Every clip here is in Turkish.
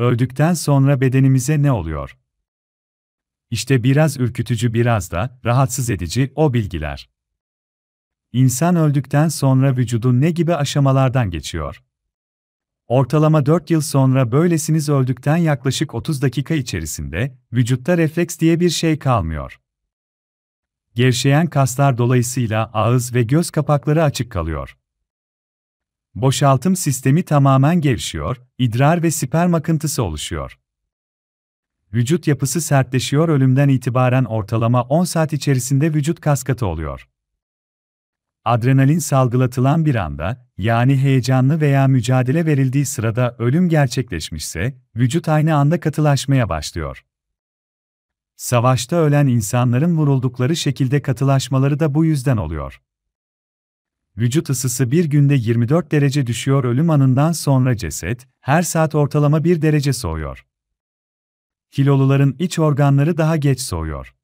Öldükten sonra bedenimize ne oluyor? İşte biraz ürkütücü biraz da rahatsız edici o bilgiler. İnsan öldükten sonra vücudu ne gibi aşamalardan geçiyor? Ortalama 4 yıl sonra böylesiniz öldükten yaklaşık 30 dakika içerisinde vücutta refleks diye bir şey kalmıyor. Gevşeyen kaslar dolayısıyla ağız ve göz kapakları açık kalıyor. Boşaltım sistemi tamamen gevşiyor, idrar ve sperm akıntısı oluşuyor. Vücut yapısı sertleşiyor ölümden itibaren ortalama 10 saat içerisinde vücut kaskatı oluyor. Adrenalin salgılatılan bir anda, yani heyecanlı veya mücadele verildiği sırada ölüm gerçekleşmişse, vücut aynı anda katılaşmaya başlıyor. Savaşta ölen insanların vuruldukları şekilde katılaşmaları da bu yüzden oluyor vücut ısısı bir günde 24 derece düşüyor ölüm anından sonra ceset, her saat ortalama 1 derece soğuyor. Kiloluların iç organları daha geç soğuyor.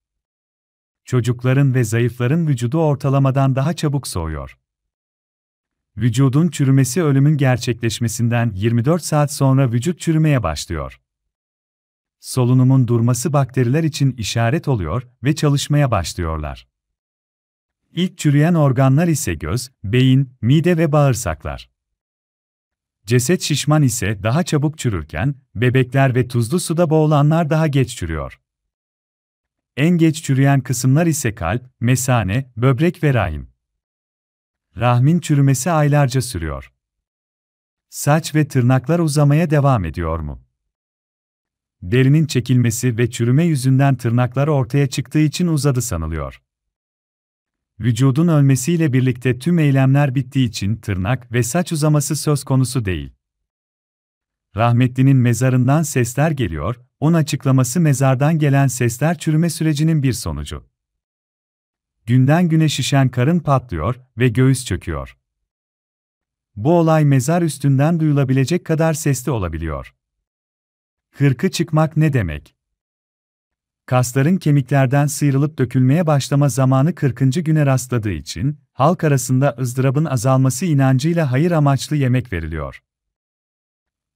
Çocukların ve zayıfların vücudu ortalamadan daha çabuk soğuyor. Vücudun çürümesi ölümün gerçekleşmesinden 24 saat sonra vücut çürümeye başlıyor. Solunumun durması bakteriler için işaret oluyor ve çalışmaya başlıyorlar. İlk çürüyen organlar ise göz, beyin, mide ve bağırsaklar. Ceset şişman ise daha çabuk çürürken, bebekler ve tuzlu suda boğulanlar daha geç çürüyor. En geç çürüyen kısımlar ise kalp, mesane, böbrek ve rahim. Rahmin çürümesi aylarca sürüyor. Saç ve tırnaklar uzamaya devam ediyor mu? Derinin çekilmesi ve çürüme yüzünden tırnaklar ortaya çıktığı için uzadı sanılıyor. Vücudun ölmesiyle birlikte tüm eylemler bittiği için tırnak ve saç uzaması söz konusu değil. Rahmetlinin mezarından sesler geliyor, on açıklaması mezardan gelen sesler çürüme sürecinin bir sonucu. Günden güne şişen karın patlıyor ve göğüs çöküyor. Bu olay mezar üstünden duyulabilecek kadar sesli olabiliyor. Hırkı çıkmak ne demek? kasların kemiklerden sıyrılıp dökülmeye başlama zamanı 40. güne rastladığı için, halk arasında ızdırabın azalması inancıyla hayır amaçlı yemek veriliyor.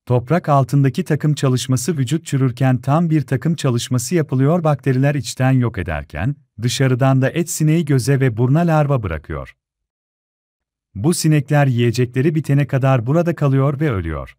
Toprak altındaki takım çalışması vücut çürürken tam bir takım çalışması yapılıyor bakteriler içten yok ederken, dışarıdan da et sineği göze ve burna larva bırakıyor. Bu sinekler yiyecekleri bitene kadar burada kalıyor ve ölüyor.